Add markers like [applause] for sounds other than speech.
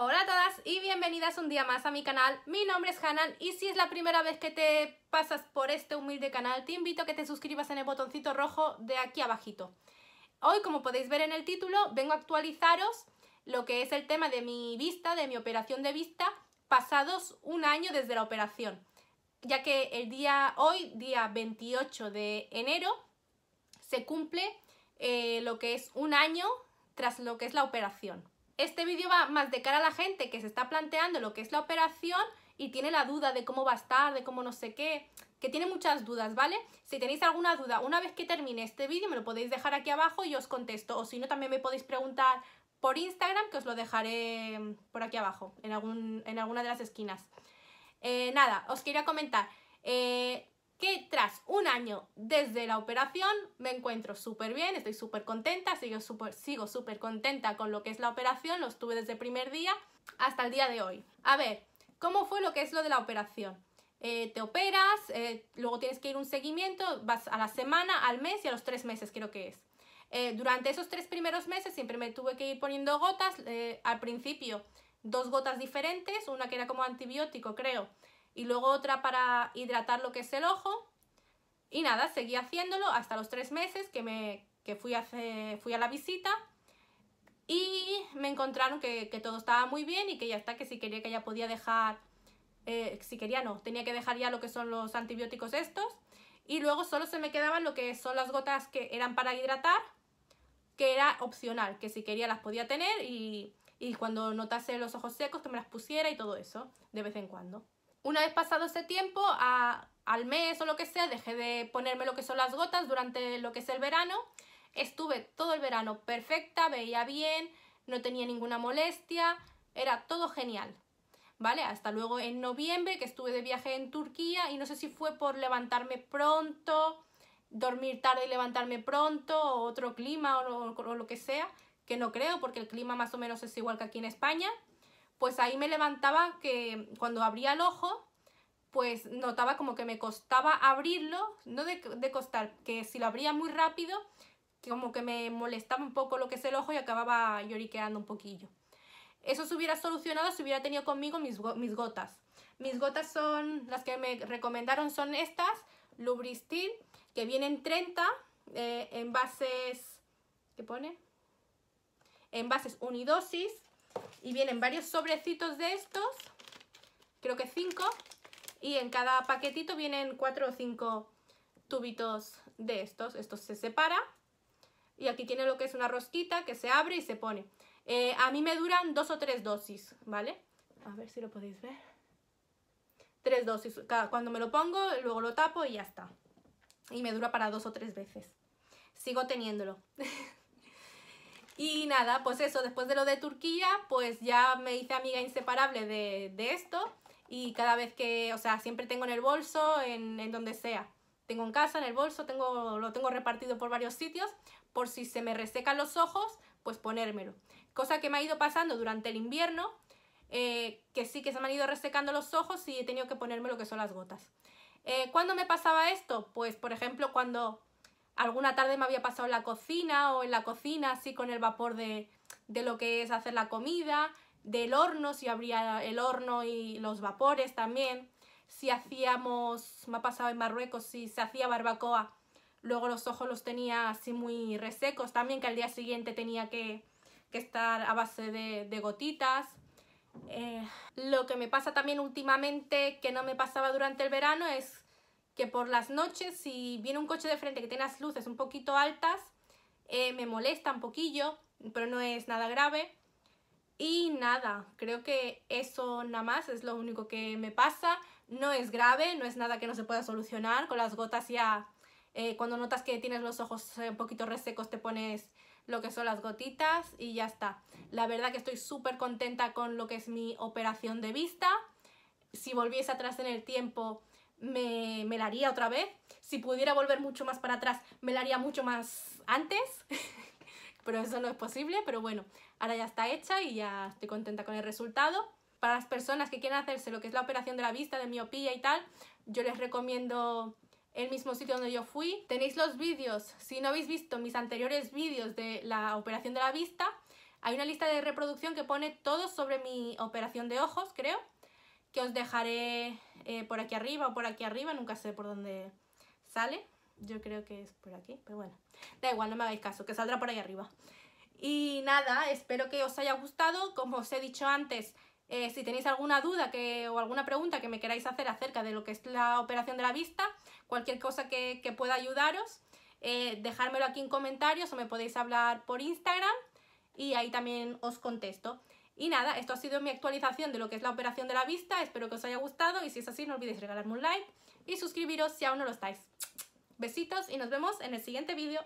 Hola a todas y bienvenidas un día más a mi canal, mi nombre es Hanan y si es la primera vez que te pasas por este humilde canal te invito a que te suscribas en el botoncito rojo de aquí abajito. Hoy como podéis ver en el título vengo a actualizaros lo que es el tema de mi vista, de mi operación de vista pasados un año desde la operación ya que el día hoy, día 28 de enero se cumple eh, lo que es un año tras lo que es la operación. Este vídeo va más de cara a la gente que se está planteando lo que es la operación y tiene la duda de cómo va a estar, de cómo no sé qué, que tiene muchas dudas, ¿vale? Si tenéis alguna duda, una vez que termine este vídeo me lo podéis dejar aquí abajo y os contesto, o si no también me podéis preguntar por Instagram, que os lo dejaré por aquí abajo, en, algún, en alguna de las esquinas. Eh, nada, os quería comentar. Eh, que tras un año desde la operación me encuentro súper bien, estoy súper contenta, sigo súper sigo super contenta con lo que es la operación, lo estuve desde el primer día hasta el día de hoy. A ver, ¿cómo fue lo que es lo de la operación? Eh, te operas, eh, luego tienes que ir un seguimiento, vas a la semana, al mes y a los tres meses creo que es. Eh, durante esos tres primeros meses siempre me tuve que ir poniendo gotas, al principio dos gotas diferentes, una que era como antibiótico creo, y luego otra para hidratar lo que es el ojo. Y nada, seguí haciéndolo hasta los tres meses que, me, que fui, a, fui a la visita y me encontraron que, todo estaba muy bien y que ya está, que si quería que ya podía dejar, eh, si quería no, tenía que dejar ya lo que son los antibióticos estos y luego solo se me quedaban lo que son las gotas que eran para hidratar, que era opcional, que si quería las podía tener y, y cuando notase los ojos secos que me las pusiera y todo eso, de vez en cuando. Una vez pasado ese tiempo, al mes o lo que sea, dejé de ponerme lo que son las gotas durante lo que es el verano. Estuve todo el verano perfecta, veía bien, no tenía ninguna molestia, era todo genial. ¿Vale? Hasta luego en noviembre que estuve de viaje en Turquía y no sé si fue por levantarme pronto, dormir tarde y levantarme pronto, otro clima o lo que sea, que no creo porque el clima más o menos es igual que aquí en España pues ahí me levantaba que cuando abría el ojo, pues notaba como que me costaba abrirlo, no de, costar, que si lo abría muy rápido, como que me molestaba un poco lo que es el ojo y acababa lloriqueando un poquillo. Eso se hubiera solucionado si hubiera tenido conmigo mis, gotas. Mis gotas son, las que me recomendaron son estas, Lubristil, que vienen 30 eh, envases, ¿qué pone? Envases unidosis, y vienen varios sobrecitos de estos, creo que cinco, y en cada paquetito vienen cuatro o cinco tubitos de estos. Esto se separa y aquí tiene lo que es una rosquita que se abre y se pone. Eh, a mí me duran dos o tres dosis, ¿vale? A ver si lo podéis ver. Tres dosis. Cuando me lo pongo, luego lo tapo y ya está. Y me dura para dos o tres veces. Sigo teniéndolo. [laughs] Y nada, pues eso, después de lo de Turquía, pues ya me hice amiga inseparable de, esto y cada vez que, o sea, siempre tengo en el bolso, en, donde sea. Tengo en casa, en el bolso, tengo, lo tengo repartido por varios sitios, por si se me resecan los ojos, pues ponérmelo. Cosa que me ha ido pasando durante el invierno, eh, que sí que se me han ido resecando los ojos y he tenido que ponerme lo que son las gotas. Eh, ¿Cuándo me pasaba esto? Pues, por ejemplo, cuando alguna tarde me había pasado en la cocina o en la cocina así con el vapor de, lo que es hacer la comida, del horno, si abría el horno y los vapores también, si hacíamos, me ha pasado en Marruecos, si se hacía barbacoa, luego los ojos los tenía así muy resecos también, que al día siguiente tenía que, estar a base de, gotitas. Eh, lo que me pasa también últimamente, que no me pasaba durante el verano, es que por las noches, si viene un coche de frente que tiene las luces un poquito altas, eh, me molesta un poquillo, pero no es nada grave. Y nada, creo que eso nada más es lo único que me pasa. No es grave, no es nada que no se pueda solucionar. Con las gotas ya, eh, cuando notas que tienes los ojos eh, un poquito resecos, te pones lo que son las gotitas y ya está. La verdad que estoy súper contenta con lo que es mi operación de vista. Si volviese atrás en el tiempo, me, me la haría otra vez. Si pudiera volver mucho más para atrás, me la haría mucho más antes. [laughs] pero eso no es posible. Pero bueno, ahora ya está hecha y ya estoy contenta con el resultado. Para las personas que quieran hacerse lo que es la operación de la vista, de miopía y tal, yo les recomiendo el mismo sitio donde yo fui. Tenéis los vídeos, si no habéis visto mis anteriores vídeos de la operación de la vista, hay una lista de reproducción que pone todo sobre mi operación de ojos, creo que os dejaré eh, por aquí arriba o por aquí arriba, nunca sé por dónde sale, yo creo que es por aquí, pero bueno, da igual, no me hagáis caso, que saldrá por ahí arriba. Y nada, espero que os haya gustado, como os he dicho antes, eh, si tenéis alguna duda que, o alguna pregunta que me queráis hacer acerca de lo que es la operación de la vista, cualquier cosa que, pueda ayudaros, eh, dejármelo aquí en comentarios o me podéis hablar por Instagram y ahí también os contesto. Y nada, esto ha sido mi actualización de lo que es la operación de la vista. Espero que os haya gustado y si es así no olvidéis regalarme un like y suscribiros si aún no lo estáis. Besitos y nos vemos en el siguiente vídeo.